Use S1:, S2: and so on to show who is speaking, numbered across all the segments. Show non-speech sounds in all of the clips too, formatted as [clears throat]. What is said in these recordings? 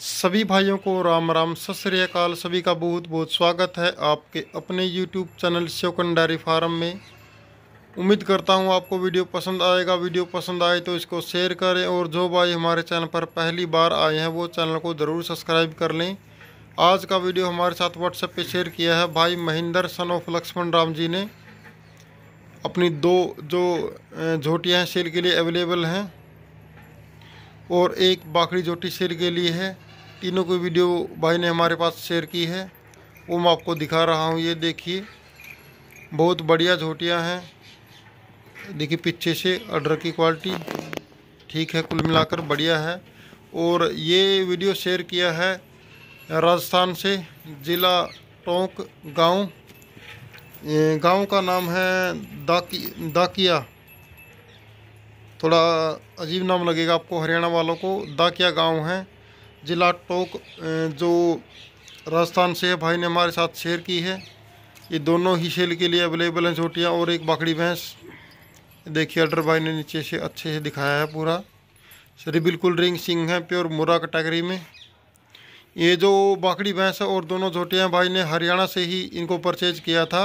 S1: सभी भाइयों को राम राम सत श्रीकाल सभी का बहुत बहुत स्वागत है आपके अपने YouTube चैनल श्योकन डायरी फार्म में उम्मीद करता हूँ आपको वीडियो पसंद आएगा वीडियो पसंद आए तो इसको शेयर करें और जो भाई हमारे चैनल पर पहली बार आए हैं वो चैनल को ज़रूर सब्सक्राइब कर लें आज का वीडियो हमारे साथ व्हाट्सएप पे शेयर किया है भाई महेंद्र सन ऑफ लक्ष्मण राम जी ने अपनी दो जो झोटियाँ हैं सेल के लिए अवेलेबल हैं और एक बाखड़ी झोटी सेल के लिए है तीनों की वीडियो भाई ने हमारे पास शेयर की है वो मैं आपको दिखा रहा हूँ ये देखिए बहुत बढ़िया झोटियाँ हैं देखिए पीछे से अर्डर की क्वालिटी ठीक है कुल मिलाकर बढ़िया है और ये वीडियो शेयर किया है राजस्थान से ज़िला टोंक गांव गांव का नाम है दाकि दाकिया थोड़ा अजीब नाम लगेगा आपको हरियाणा वालों को दाकिया गांव है ज़िला टोंक जो राजस्थान से भाई ने हमारे साथ शेयर की है ये दोनों ही सेल के लिए अवेलेबल हैं छोटियाँ और एक बाकड़ी भैंस देखिए अल्डर भाई ने नीचे से अच्छे से दिखाया है पूरा सर बिल्कुल रिंग सिंह है प्योर मुरा कैटेगरी में ये जो बाकड़ी भैंस है और दोनों झोटियाँ भाई ने हरियाणा से ही इनको परचेज किया था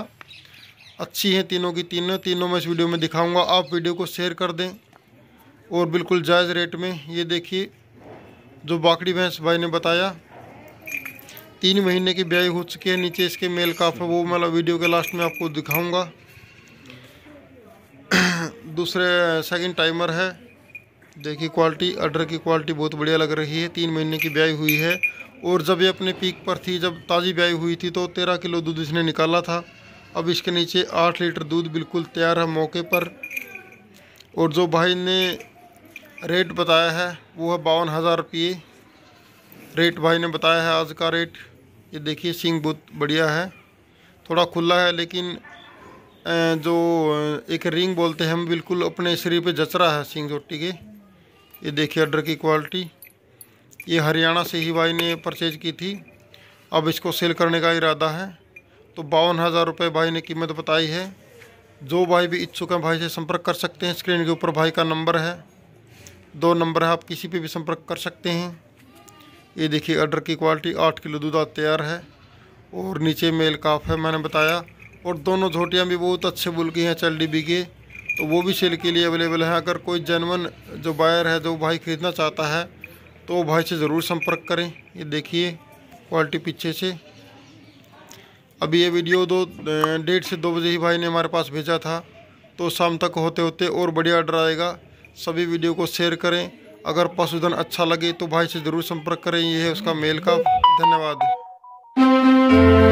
S1: अच्छी हैं तीनों की तीनों तीनों मैं इस वीडियो में दिखाऊंगा आप वीडियो को शेयर कर दें और बिल्कुल जायज़ रेट में ये देखिए जो बाकड़ी भैंस भाई ने बताया तीन महीने की ब्याई हो चुकी है नीचे इसके मेल काफ है वो मतलब वीडियो के लास्ट में आपको दिखाऊँगा [clears throat] दूसरे सेकेंड टाइमर है देखिए क्वालिटी अर्डर की क्वालिटी बहुत बढ़िया लग रही है तीन महीने की ब्याई हुई है और जब ये अपने पीक पर थी जब ताज़ी ब्याई हुई थी तो तेरह किलो दूध इसने निकाला था अब इसके नीचे आठ लीटर दूध बिल्कुल तैयार है मौके पर और जो भाई ने रेट बताया है वो है बावन हज़ार रुपये रेट भाई ने बताया है आज का रेट ये देखिए सिंग बहुत बढ़िया है थोड़ा खुला है लेकिन जो एक रिंग बोलते हैं हम बिल्कुल अपने शरीर पे जच रहा है सिंग चोटी के ये देखिए अडर की क्वालिटी ये हरियाणा से ही भाई ने परचेज की थी अब इसको सेल करने का इरादा है तो बावन हज़ार रुपये भाई ने कीमत बताई है जो भाई भी इच्छुक हैं भाई से संपर्क कर सकते हैं स्क्रीन के ऊपर भाई का नंबर है दो नंबर है आप किसी पे भी संपर्क कर सकते हैं ये देखिए अडर की क्वालिटी आठ किलो दूध तैयार है और नीचे मेल काफ है मैंने बताया और दोनों झोटियाँ भी बहुत अच्छे बुल की हैं चल डी के तो वो भी सेल के लिए अवेलेबल है अगर कोई जनवन जो बायर है जो भाई ख़रीदना चाहता है तो भाई से ज़रूर संपर्क करें ये देखिए क्वालिटी पीछे से अभी ये वीडियो दो डेढ़ से दो बजे ही भाई ने हमारे पास भेजा था तो शाम तक होते होते और बढ़िया ऑर्डर आएगा सभी वीडियो को शेयर करें अगर पशुधन अच्छा लगे तो भाई से ज़रूर संपर्क करें ये है उसका मेल का धन्यवाद